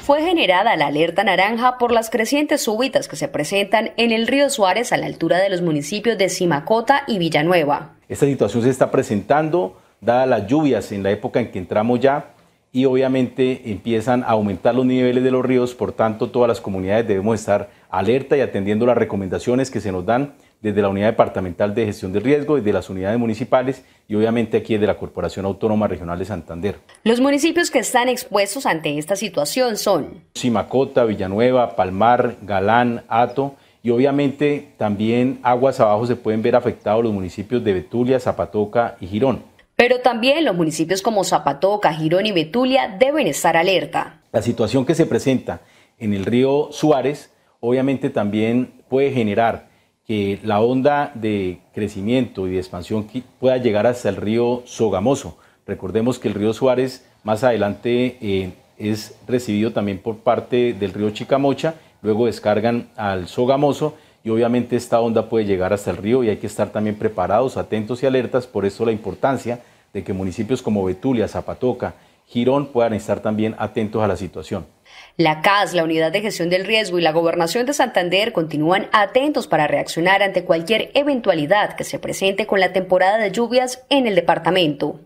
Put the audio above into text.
fue generada la alerta naranja por las crecientes súbitas que se presentan en el río Suárez a la altura de los municipios de Simacota y Villanueva. Esta situación se está presentando dadas las lluvias en la época en que entramos ya y obviamente empiezan a aumentar los niveles de los ríos, por tanto todas las comunidades debemos estar alerta y atendiendo las recomendaciones que se nos dan desde la Unidad Departamental de Gestión del Riesgo, desde las unidades municipales y obviamente aquí de la Corporación Autónoma Regional de Santander. Los municipios que están expuestos ante esta situación son Simacota, Villanueva, Palmar, Galán, Ato y obviamente también aguas abajo se pueden ver afectados los municipios de Betulia, Zapatoca y Girón. Pero también los municipios como Zapatoca, Girón y Betulia deben estar alerta. La situación que se presenta en el río Suárez obviamente también puede generar la onda de crecimiento y de expansión pueda llegar hasta el río Sogamoso. Recordemos que el río Suárez más adelante eh, es recibido también por parte del río Chicamocha, luego descargan al Sogamoso y obviamente esta onda puede llegar hasta el río y hay que estar también preparados, atentos y alertas, por eso la importancia de que municipios como Betulia, Zapatoca, Girón puedan estar también atentos a la situación. La CAS, la Unidad de Gestión del Riesgo y la Gobernación de Santander continúan atentos para reaccionar ante cualquier eventualidad que se presente con la temporada de lluvias en el departamento.